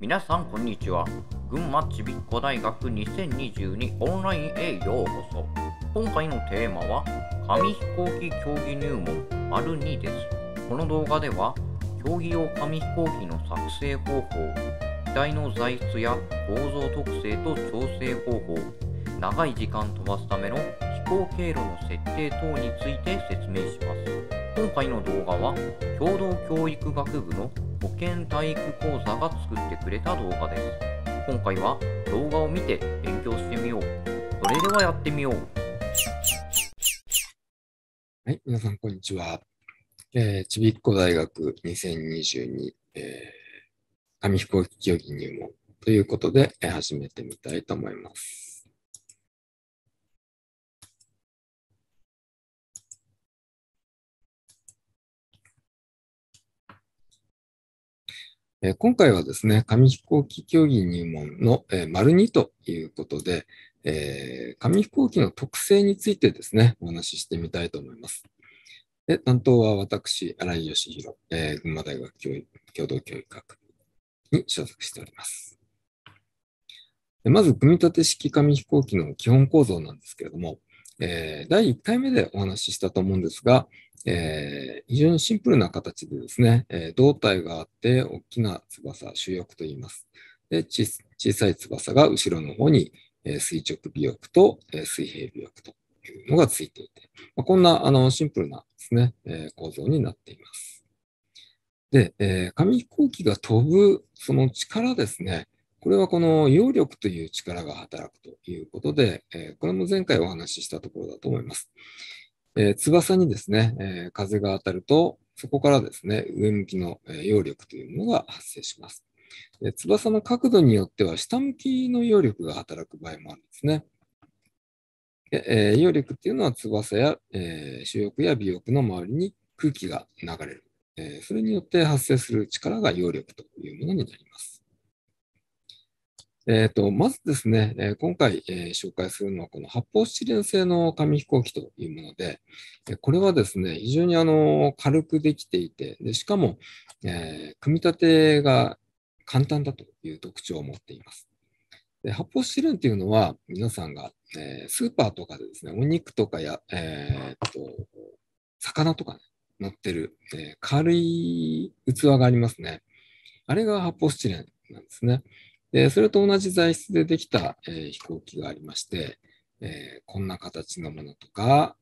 皆さんこんにちは群馬ちびっこ大学2022オンラインへようこそ今回のテーマは紙飛行機競技入門丸2ですこの動画では競技用紙飛行機の作成方法機体の材質や構造特性と調整方法長い時間飛ばすための飛行経路の設定等について説明します今回の動画は共同教育学部の保健体育講座が作ってくれた動画です今回は動画を見て勉強してみようそれではやってみようはい皆さんこんにちは、えー、ちびっこ大学2022、えー、紙飛行機競技入門ということで、え始めてみたいと思いますえ今回はですね、紙飛行機競技入門の、え丸2ということで、え紙飛行機の特性についてですね、お話ししてみたいと思います。で担当は私、新井義弘、え群馬大学教育共同教育学部に所属しております。まず、組み立て式紙飛行機の基本構造なんですけれども、え第1回目でお話ししたと思うんですが、えー、非常にシンプルな形でですね、えー、胴体があって、大きな翼、主翼と言います。で、小さい翼が後ろの方に、えー、垂直尾翼と、え水平尾翼というのがついていて、まあ、こんなあのシンプルなですね、え構造になっています。で、え紙飛行機が飛ぶその力ですね、これはこの揚力という力が働くということで、えこれも前回お話ししたところだと思います。えー、翼にですね、えー、風が当たると、そこからですね、上向きの、え揚力というものが発生します。え翼の角度によっては、下向きの揚力が働く場合もあるんですね。え揚力っていうのは翼や、え主翼や尾翼の周りに空気が流れる、えそれによって発生する力が揚力というものになります。えーと、まずですね、えー、今回、えー、紹介するのは、この発泡スチレン製の紙飛行機というもので、えこれはですね、非常にあの軽くできていて、でしかも、えー、組み立てが簡単だという特徴を持っています。で発泡スチレンというのは、皆さんが、えスーパーとかでですね、お肉とかや、えーと、と魚とか、ね、乗ってる、え軽い器がありますね。あれが発泡スチレンなんですね。で、それと同じ材質でできた、えー、飛行機がありまして、えー、こんな形のものとか、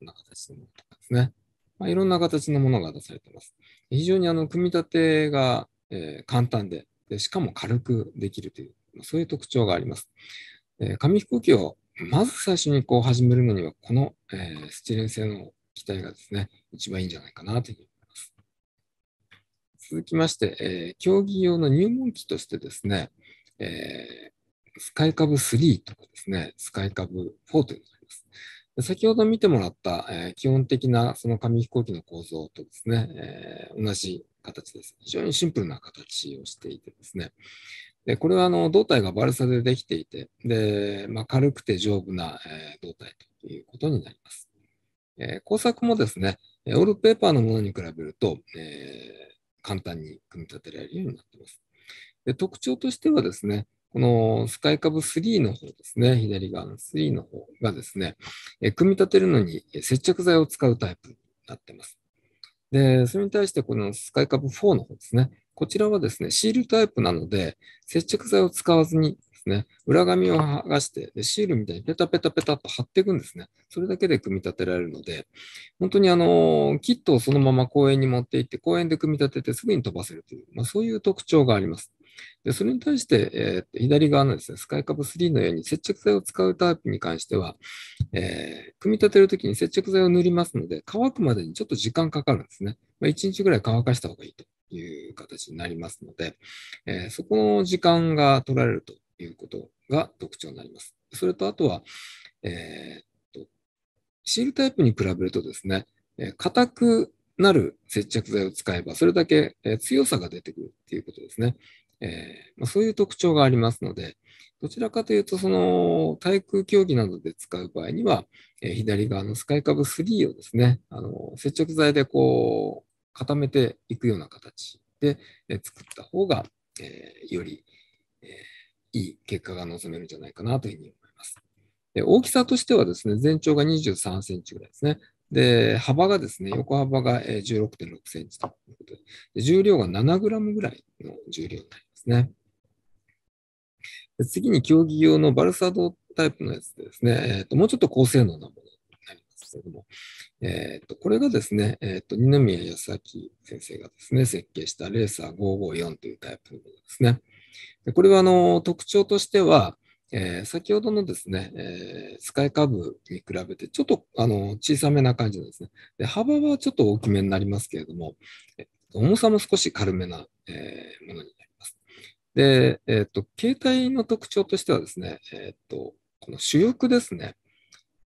こんな形のものとかですね。まあ、いろんな形のものが出されています。非常にあの組み立てが、えー、簡単でで、しかも軽くできるという、そういう特徴があります。え紙飛行機をまず最初にこう始めるのには、この、えスチレン製の機体がですね、一番いいんじゃないかなという続きまして、えー、競技用の入門機としてですね、えー、スカイカブ3とかですね、スカイカブ4というのがあります。先ほど見てもらった、えー、基本的なその紙飛行機の構造とですね、えー、同じ形です。非常にシンプルな形をしていてですね。でこれはあの胴体がバルサでできていて、でまあ、軽くて丈夫な、えー、胴体ということになります。え工作もですね、オールペーパーのものに比べると、え簡単に組み立てられるようになっています。で特徴としてはですね、このスカイカブ3の方ですね、左側の3の方がですね、え組み立てるのに接着剤を使うタイプになっています。で、それに対してこのスカイカブ4の方ですね、こちらはですね、シールタイプなので、接着剤を使わずにですね。裏紙を剥がしてで、シールみたいにペタペタペタと貼っていくんですね。それだけで組み立てられるので、本当にあの、キットをそのまま公園に持って行って、公園で組み立ててすぐに飛ばせるという、まあ、そういう特徴があります。でそれに対して、えー、左側のですね、スカイカブ3のように接着剤を使うタイプに関しては、えー、組み立てるときに接着剤を塗りますので、乾くまでにちょっと時間かかるんですね。まあ、1日ぐらい乾かした方がいいという形になりますので、えー、そこの時間が取られるということが特徴になります。それとあとは、えー、っと、シールタイプに比べるとですね、硬くなる接着剤を使えば、それだけ強さが出てくるっていうことですね。えー、まそういう特徴がありますので、どちらかというと、その対空競技などで使う場合には、えー、左側のスカイカブ3をですね、あの接着剤でこう固めていくような形で、えー、作った方が、えより、えいい結果が望めるんじゃないかなというふうに思います。で大きさとしてはですね、全長が23センチぐらいですね。で、幅がですね、横幅が16.6センチということで、重量が7グラムぐらいの重量になりますね。次に競技用のバルサドタイプのやつですね、えーと、もうちょっと高性能なものになりますけれども、えーと、これがですね、えーと、と二宮康明先生がですね、設計したレーサー554というタイプのものですね。これはあの特徴としては、えー、先ほどのですね、えー、スカイカブに比べてちょっとあの小さめな感じなんですねで。幅はちょっと大きめになりますけれども、え重さも少し軽めな、えー、ものになります。で、えっ、ー、と、携帯の特徴としてはですね、えっ、ー、と、この主翼ですね。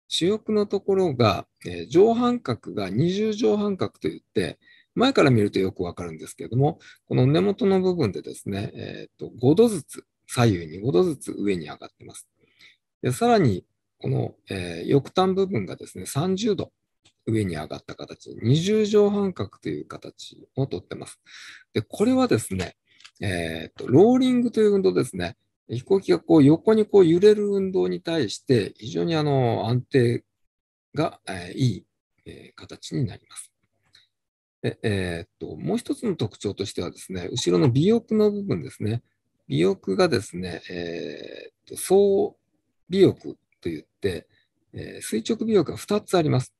主翼のところが、えー、上半角が二重上半角といって、前から見るとよくわかるんですけれども、この根元の部分でですね、えーと、5度ずつ、左右に5度ずつ上に上がってます。でさらに、この、えー、翼端部分がですね、30度上に上がった形、二重畳半角という形をとってます。で、これはですね、えーと、ローリングという運動ですね。飛行機がこう横にこう揺れる運動に対して、非常にあの安定が、えー、いい、えー、形になります。えー、っともう一つの特徴としてはですね、後ろの尾翼の部分ですね。尾翼がですね、えー、っと総尾翼といって、えー、垂直尾翼が2つあります。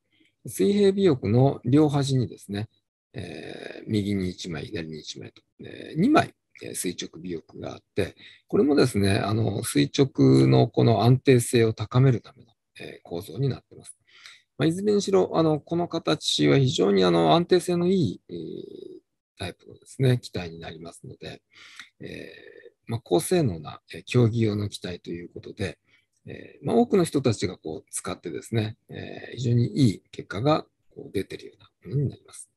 水平尾翼の両端にですね、えー、右に1枚、左に1枚と、えー、2枚、えー、垂直尾翼があって、これもですね、あの垂直のこの安定性を高めるための、え構造になっています。まあ、いずれにしろ、あの、この形は非常にあの安定性のいい、えー、タイプのですね、機体になりますので、えー、まあ、高性能な競技用の機体ということで、えー、まあ、多くの人たちがこう使ってですね、え非常にいい結果がこう出てるようなものになります。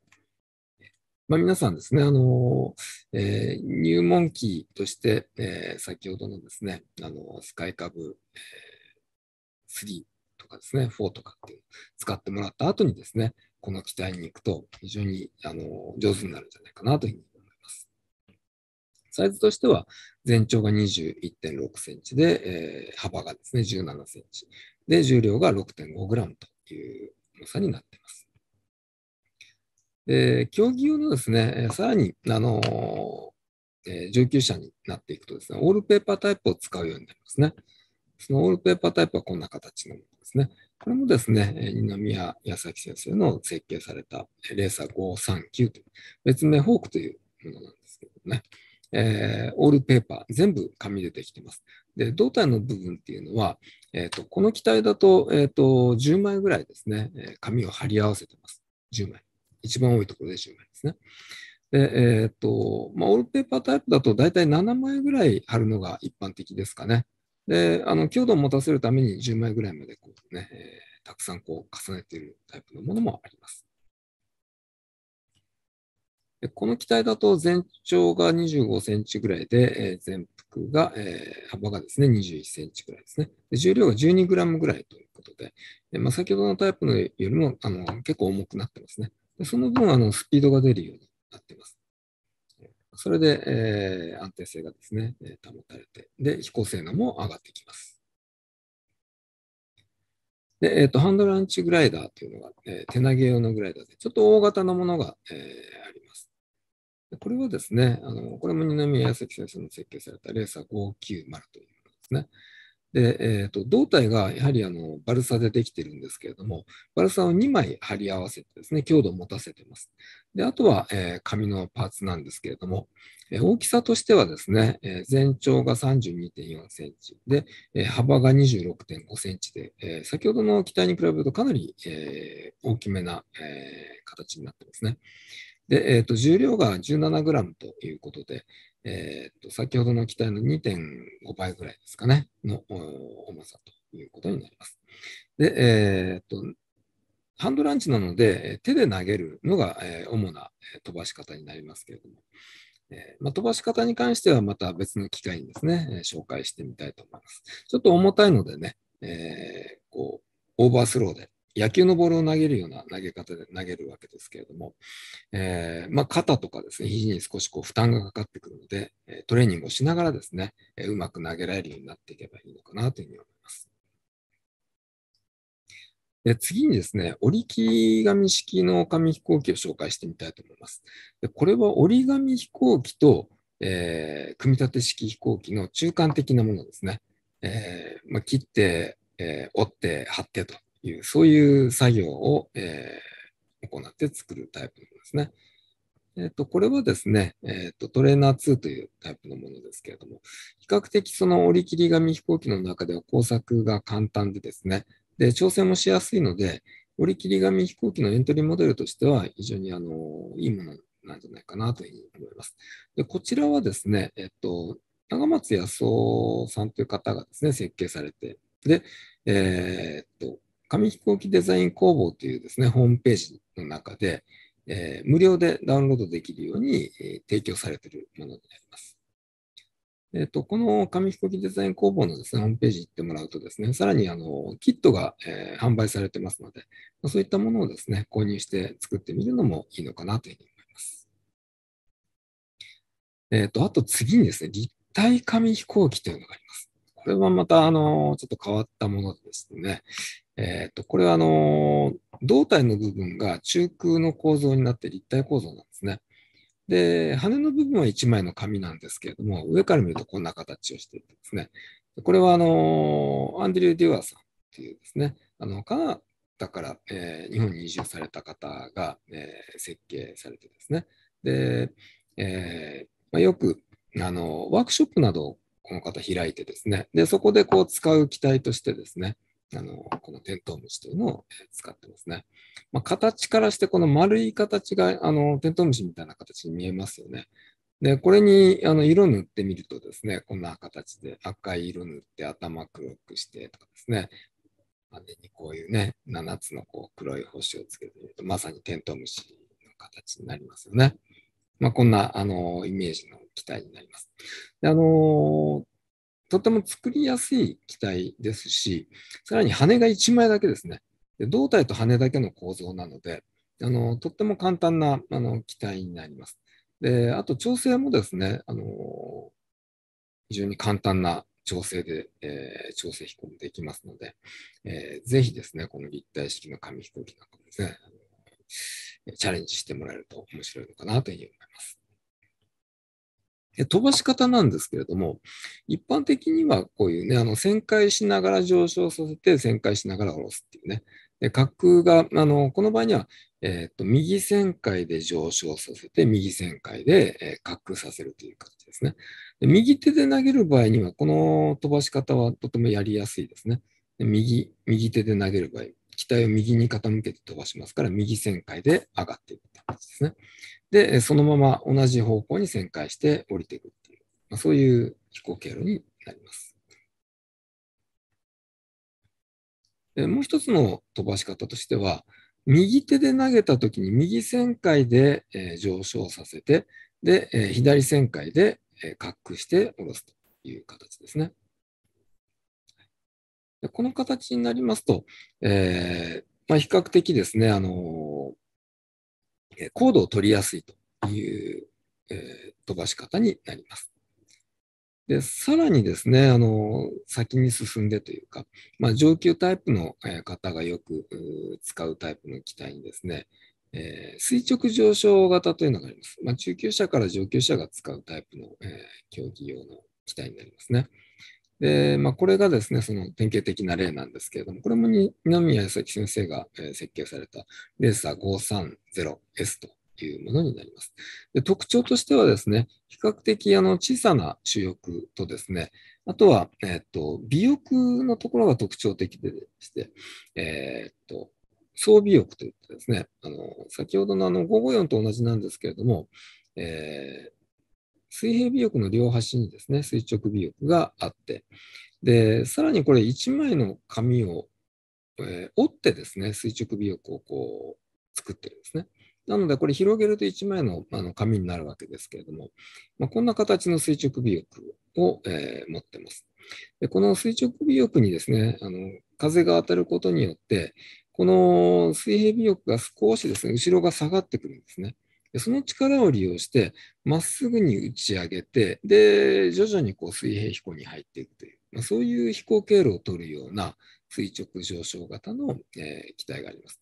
まあ、皆さんですね、あのえー、入門機として、えー、先ほどのですね、あのスカイカブ、えー、3かですね、4とかっていう使ってもらった後にですね、この機体に行くと非常にあの上手になるんじゃないかなというふうに思います。サイズとしては全長が21.6センチで、えー、幅がですね17センチで重量が6.5グラムという重さになっています。えー、競技用のですね、さらに、あのー、えー、上級者になっていくとですね、オールペーパータイプを使うようになりますね。そのオールペーパータイプはこんな形のものですね。これもですね、二宮康崎先生の設計されたレーサー539という、別名ホークというものなんですけどね。えー、オールペーパー、全部紙でできてます。で、胴体の部分っていうのは、えーと、この機体だと,、えーと、と10枚ぐらいですね、紙を貼り合わせてます。10枚。一番多いところで10枚ですね。で、えっ、ー、と、まあ、オールペーパータイプだと大体7枚ぐらい貼るのが一般的ですかね。で、あの強度を持たせるために10枚ぐらいまでこうね、えー、たくさんこう重ねているタイプのものもあります。でこの機体だと全長が25センチぐらいで、えー、全幅が、えー、幅がですね、21センチぐらいですね。で重量が12グラムぐらいということで、でまあ、先ほどのタイプのよりもあの結構重くなってますね。でその分あの、スピードが出るようになっています。それで、えー、安定性がですね、え保たれて、で、飛行性能も上がってきます。で、えっ、ー、と、ハンドランチグライダーというのが、えー、手投げ用のグライダーで、ちょっと大型のものが、えー、あります。これはですね、あのこれも二宮康樹先生の設計されたレーサー590というものですね。で、えーと、胴体がやはりあのバルサでできてるんですけれども、バルサを2枚貼り合わせてですね、強度を持たせてます。で、あとは、えー、紙のパーツなんですけれども、えー、大きさとしてはですね、えー、全長が32.4センチで、え幅が26.5センチで、え先ほどの機体に比べるとかなり、え大きめな、え形になってますね。で、えーと、重量が1 7ムということで、えー、と先ほどの機体の2.5倍ぐらいですかね、の重さということになります。で、えー、とハンドランチなので、手で投げるのが、え主な飛ばし方になりますけれども、えま飛ばし方に関してはまた別の機会にですね、紹介してみたいと思います。ちょっと重たいのでね、えー、こうオーバースローで野球のボールを投げるような投げ方で投げるわけですけれども、えー、まあ、肩とかですね、肘に少しこう負担がかかってくるので、トレーニングをしながらですね、うまく投げられるようになっていけばいいのかなというふうに思います。で次にですね、折り紙式の紙飛行機を紹介してみたいと思います。でこれは折り紙飛行機と、えー、組み立て式飛行機の中間的なものですね。えー、まあ、切って、えー、折って、貼ってという、そういう作業を、えー、行って作るタイプのものですね。えっ、ー、と、これはですね、えっ、ー、と、トレーナー2というタイプのものですけれども、比較的その折り切り紙飛行機の中では工作が簡単でですね、で、調整もしやすいので、折り切り紙飛行機のエントリーモデルとしては非常にあのいいものなんじゃないかなというふうに思います。でこちらはですね、えっと、長松康夫さんという方がですね、設計されて、で、えー、っと、紙飛行機デザイン工房というですね、ホームページの中で、えー、無料でダウンロードできるように、えー、提供されているものになります。えっ、ー、と、この紙飛行機デザイン工房のですね、ホームページ行ってもらうとですね、さらにあの、キットが、え販売されてますので、そういったものをですね、購入して作ってみるのもいいのかなというふうに思います。えっ、と、あと次にですね、立体紙飛行機というのがあります。これはまた、あの、ちょっと変わったものですね、えっ、ー、と、これは、あの、胴体の部分が中空の構造になって立体構造なんですね。で、羽の部分は1枚の紙なんですけれども、上から見るとこんな形をしていてですね。これは、あの、アンデリュー・デュアーさんっていうですね、あの、カナダから、えー、日本に移住された方が、えー、設計されてですね。で、えーまあ、よくあのワークショップなどこの方開いてですね、で、そこでこう使う機体としてですね、あの、このテントウムシというのを使ってますね。まあ、形からしてこの丸い形が、あの、テントウムシみたいな形に見えますよね。で、これにあの色塗ってみるとですね、こんな形で赤い色塗って頭黒くしてとかですね、羽にこういうね、7つのこう黒い星をつけてみると、まさにテントウムシの形になりますよね。まあ、こんなあのイメージの機体になります。であのとても作りやすい機体ですし、さらに羽が1枚だけですね。で胴体と羽だけの構造なので、あのとっても簡単なあの機体になります。であと調整もですね、あの非常に簡単な調整で、えー、調整飛行もできますので、えー、ぜひですね、この立体式の紙飛行機なんかもですね、チャレンジしてもらえると面白いのかなというふうに思います。飛ばし方なんですけれども、一般的にはこういうね、あの旋回しながら上昇させて、旋回しながら下ろすっていうね。で、空が、あの、この場合には、えっ、ー、と、右旋回で上昇させて、右旋回で、えー、滑空させるという感じですねで。右手で投げる場合には、この飛ばし方はとてもやりやすいですね。で右、右手で投げる場合、機体を右に傾けて飛ばしますから、右旋回で上がっていくって感じですね。で、そのまま同じ方向に旋回して降りていくっていう、まあ、そういう飛行経路になります。もう一つの飛ばし方としては、右手で投げたときに右旋回で、え上昇させて、で、え左旋回で、えー、滑空して下ろすという形ですね。でこの形になりますと、えーまあ、比較的ですね、あのコードを取りやすいという、えー、飛ばし方になります。で、さらにですね、あの、先に進んでというか、まあ、上級タイプの方がよく使うタイプの機体にですね、えー、垂直上昇型というのがあります。まあ、中級者から上級者が使うタイプの、えー、競技用の機体になりますね。で、まあ、これがですね、その典型的な例なんですけれども、これも二宮康之先生が設計されたレーサー 530S というものになります。で特徴としてはですね、比較的あの小さな主翼とですね、あとは、えっ、と、尾翼のところが特徴的でして、えっ、と、装備翼といってですね、あの、先ほどのあの554と同じなんですけれども、えー水平尾翼の両端にですね、垂直尾翼があって、で、さらにこれ1枚の紙を、えー、折ってですね、垂直尾翼をこう作ってるんですね。なので、これ広げると1枚のあの紙になるわけですけれども、まあ、こんな形の垂直尾翼を、えー、持ってます。でこの垂直尾翼にですねあの、風が当たることによって、この水平尾翼が少しですね、後ろが下がってくるんですね。その力を利用して、まっすぐに打ち上げて、で、徐々にこう水平飛行に入っていくという、まあ、そういう飛行経路を取るような垂直上昇型の、えー、機体があります。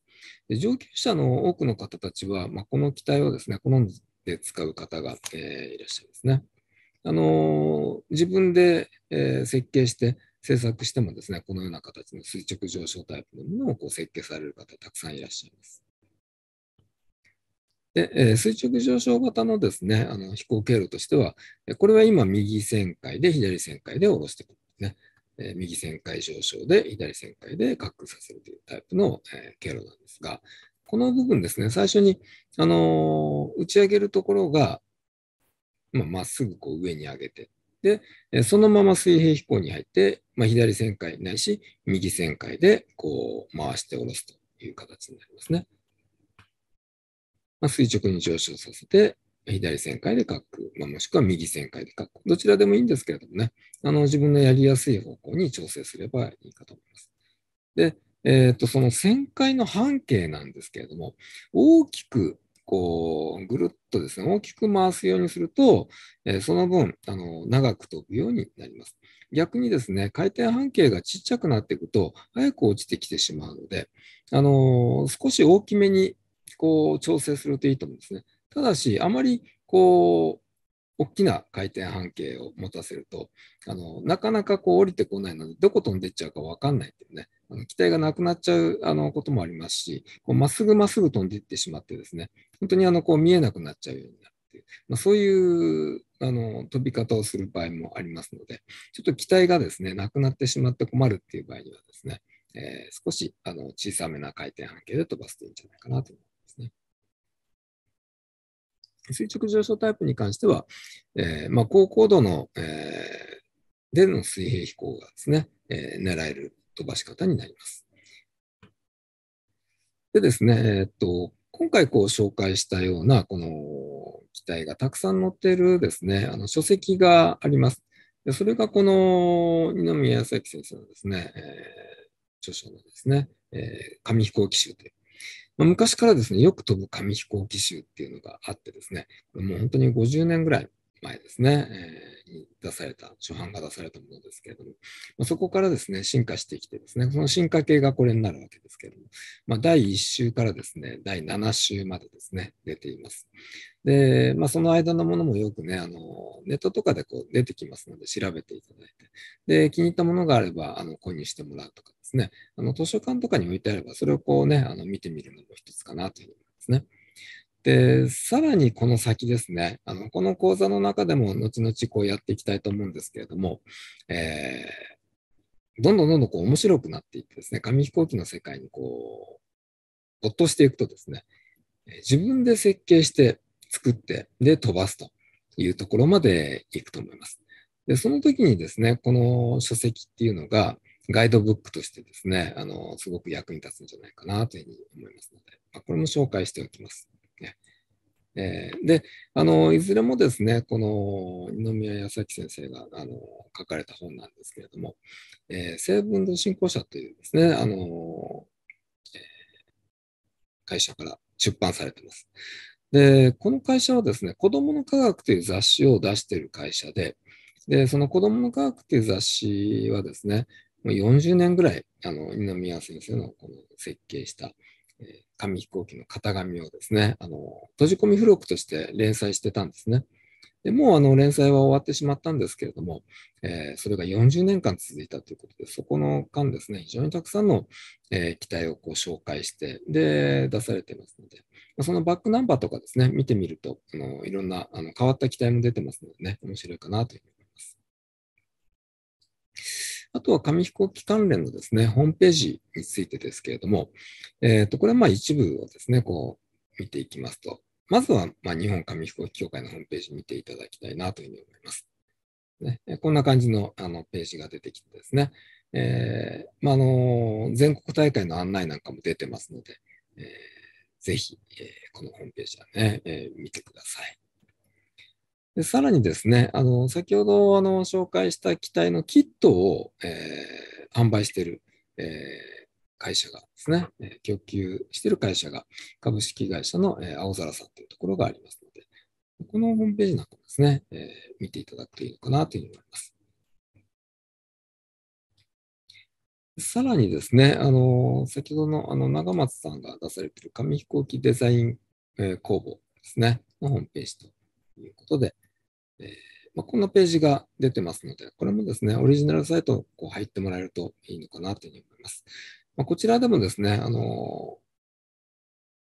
で上級者の多くの方たちは、まあ、この機体をですね、好んで使う方が、えー、いらっしゃるんですね。あのー、自分で、え設計して、制作してもですね、このような形の垂直上昇タイプのものをこう設計される方、たくさんいらっしゃいます。で、えー、垂直上昇型のですね、あの飛行経路としては、これは今右旋回で左旋回で下ろしてくるんですね。えー、右旋回上昇で左旋回で滑空させるというタイプの、え経路なんですが、この部分ですね、最初に、あの打ち上げるところが、まあ、っすぐこう上に上げて、で、そのまま水平飛行に入って、まあ、左旋回ないし、右旋回でこう回して下ろすという形になりますね。まあ、垂直に上昇させて、左旋回で書く、まあ、もしくは右旋回で書く。どちらでもいいんですけれどもね、あの自分のやりやすい方向に調整すればいいかと思います。で、えー、っとその旋回の半径なんですけれども、大きくこうぐるっとですね、大きく回すようにすると、えー、その分あの、長く飛ぶようになります。逆にですね、回転半径がちっちゃくなっていくと、早く落ちてきてしまうので、あのー、少し大きめにこう調整するといいと思うんですね。ただし、あまりこう、大きな回転半径を持たせると、あのなかなかこう降りてこないので、どこ飛んでいっちゃうか分かんないっていうね、あの機体がなくなっちゃうあのこともありますし、まっすぐまっすぐ飛んでいってしまってですね、本当にあのこう見えなくなっちゃうようになるっていう、まあ、そういうあの飛び方をする場合もありますので、ちょっと機体がですね、なくなってしまって困るっていう場合にはですね、えー、少しあの小さめな回転半径で飛ばすといいんじゃないかなと思います。垂直上昇タイプに関しては、えー、まあ、高高度の、えー、での水平飛行がですね、えー、狙える飛ばし方になります。でですね、えっと、今回こう紹介したような、この機体がたくさん載っているですね、あの書籍があります。でそれがこの二宮崎先生のですね、えー、著書のですね、え紙飛行機集というまあ、昔からですね、よく飛ぶ紙飛行機集っていうのがあってですね、もう本当に50年ぐらい前ですね、えー、に出された、初版が出されたものですけれども、まあ、そこからですね、進化してきてですね、その進化系がこれになるわけですけれども、まあ、第1週からですね、第7週までですね、出ています。で、まあ、その間のものもよくね、あのネットとかでこう出てきますので、調べていただいて、で、気に入ったものがあれば、あの購入してもらうとかですね、あの図書館とかに置いてあれば、それをこうね、あの見てみるのも一つかなというふうに思いますね。で、さらにこの先ですね、あのこの講座の中でも後々こうやっていきたいと思うんですけれども、えー、どんどんどんどんこう面白くなっていってですね、紙飛行機の世界にこう、没頭していくとですね、自分で設計して作って、で飛ばすというところまでいくと思います。で、その時にですね、この書籍っていうのが、ガイドブックとしてですね、あの、すごく役に立つんじゃないかなというふうに思いますので、これも紹介しておきます。えー、であのいずれもですねこの二宮康明先生があの書かれた本なんですけれども「えー、成分同信仰者」というですねあの、えー、会社から出版されてます。でこの会社はですね「子どもの科学」という雑誌を出している会社ででその「子どもの科学」という雑誌はですねもう40年ぐらいあの二宮先生のこの設計した紙飛行機の型紙をですね、あの、閉じ込み付録として連載してたんですね。でもうあの連載は終わってしまったんですけれども、えー、それが40年間続いたということで、そこの間ですね、非常にたくさんの、えー、機体をこう紹介して、で、出されてますので、まそのバックナンバーとかですね、見てみると、あのいろんなあの変わった機体も出てますのでね、面白いかなというふうにあとは紙飛行機関連のですね、ホームページについてですけれども、えっ、と、これはまあ一部をですね、こう見ていきますと、まずはま日本紙飛行機協会のホームページ見ていただきたいなというふうに思います。ね、こんな感じのあのページが出てきてですね、えー、まあの全国大会の案内なんかも出てますので、えー、ぜひ、えー、このホームページはね、えー、見てください。でさらにですね、あの先ほどあの紹介した機体のキットを、えー、販売している、えー、会社がですね、え供給している会社が株式会社の、え青空さんというところがありますので、このホームページなんかですね、えー、見ていただくといいのかなというふうに思います。さらにですね、あの先ほどのあの長松さんが出されている紙飛行機デザイン、え工房ですね、のホームページということで、えー、まあ、こんなページが出てますので、これもですね、オリジナルサイトこう入ってもらえるといいのかなというふうに思います。まあ、こちらでもですね、あの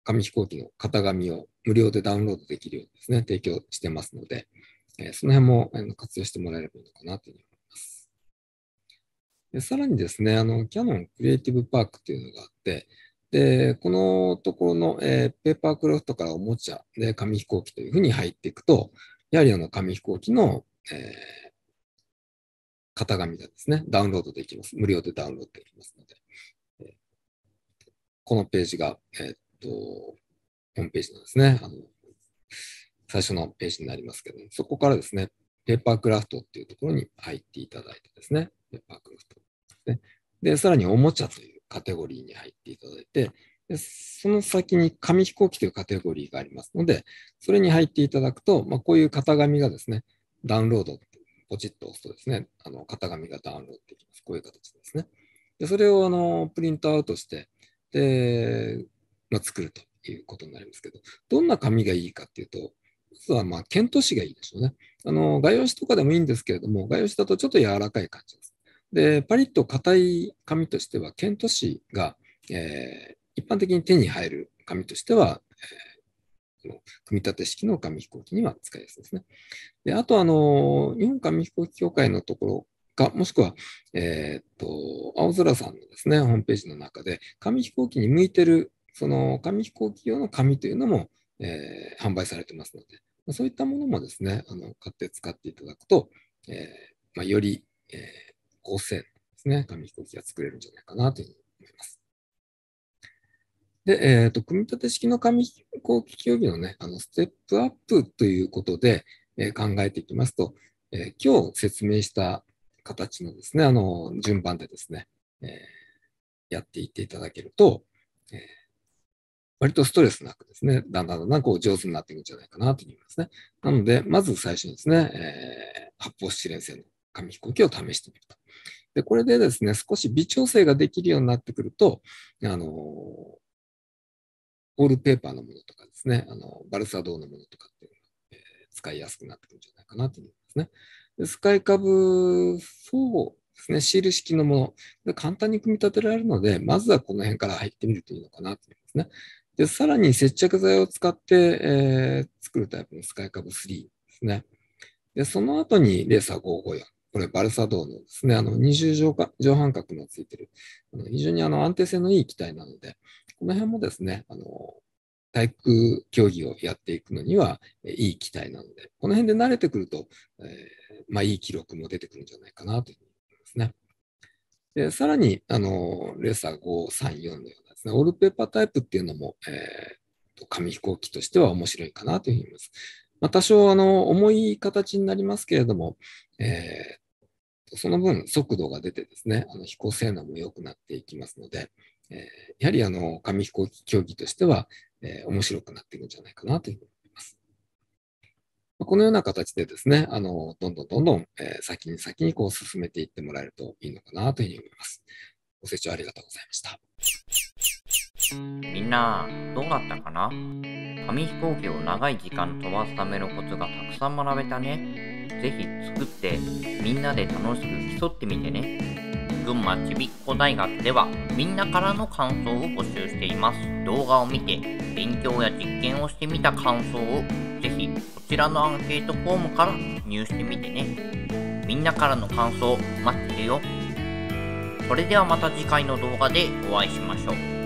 紙飛行機の型紙を無料でダウンロードできるようにですね、提供してますので、えー、その辺もあの活用してもらえればいいのかなというふうに思います。でさらにですね、あの、キャノンクリエイティブパークというのがあって、で、このところの、えー、ペーパークロフトからおもちゃで紙飛行機というふうに入っていくと、やはりあの紙飛行機の、えー、型紙がですね、ダウンロードできます。無料でダウンロードできますので、えー、このページが、えー、っと、ホームページなんですねあの。最初のページになりますけど、そこからですね、ペーパークラフトっていうところに入っていただいてですね、ペーパークラフトで、ね、で、さらにおもちゃというカテゴリーに入っていただいて、その先に紙飛行機というカテゴリーがありますので、それに入っていただくと、まあ、こういう型紙がですね、ダウンロード、ポチッと押すとですね、あの型紙がダウンロードできます。こういう形ですね。でそれをあのプリントアウトして、で、まあ、作るということになりますけど、どんな紙がいいかっていうと、まずはまあ検都紙がいいでしょうね。あの画用紙とかでもいいんですけれども、画用紙だとちょっと柔らかい感じです。で、パリッと硬い紙としては、検都紙が、えー、一般的に手に入る紙としては、え組み立て式の紙飛行機には使いやすいですね。であと、あの日本紙飛行機協会のところか、もしくは、えー、っと、青空さんのですね、ホームページの中で、紙飛行機に向いてる、その紙飛行機用の紙というのも、えー、販売されてますので、そういったものもですね、あの買って使っていただくと、えー、まあ、より、えー、合成ですね、紙飛行機が作れるんじゃないかなというふうに思います。で、えっ、ー、と、組み立て式の紙飛行機競技のね、あの、ステップアップということで、えー、考えていきますと、えー、今日説明した形のですね、あの、順番でですね、えやっていっていただけると、え割とストレスなくですね、だんだんだんだんこう上手になっていくんじゃないかなと思いますね。なので、まず最初にですね、え発泡スチレン製の紙飛行機を試してみると。で、これでですね、少し微調整ができるようになってくると、あのオールペーパーのものとかですね、あのバルサドーのものとかっていうのが、えー、使いやすくなってくるんじゃないかなと思いますね。でスカイ株、ブ4ですね、シール式のもので、簡単に組み立てられるので、まずはこの辺から入ってみるといいのかなと思いますね。で、さらに接着剤を使って、えー、作るタイプのスカイカブ3ですね。で、その後にレーサー554。これ、バルサドーのですね、あの、二重上上半角のついてる、非常にあの安定性のいい機体なので、この辺もですね、あの、体育競技をやっていくのには、えいい機体なので、この辺で慣れてくると、えー、まあ、いい記録も出てくるんじゃないかなというふうに思いますね。でさらに、あの、レーサー534のようなですね、オールペーパータイプっていうのも、えー、紙飛行機としては面白いかなというふうに思います。まあ、多少、あの、重い形になりますけれども、えー、その分速度が出てですね、あの飛行性能も良くなっていきますので、えやはりあの紙飛行機競技としては、え面白くなっていくんじゃないかなというふうに思います。まこのような形でですね、あのどんどんどんどん、え先に先にこう進めていってもらえるといいのかなというふうに思います。ご清聴ありがとうございました。みんな、どうだったかな紙飛行機を長い時間飛ばすためのコツがたくさん学べたね。ぜひ作ってみんなで楽しく競ってみてね。群馬ちびっこ大学ではみんなからの感想を募集しています。動画を見て勉強や実験をしてみた感想をぜひこちらのアンケートフォームから記入してみてね。みんなからの感想待ってるよ。それではまた次回の動画でお会いしましょう。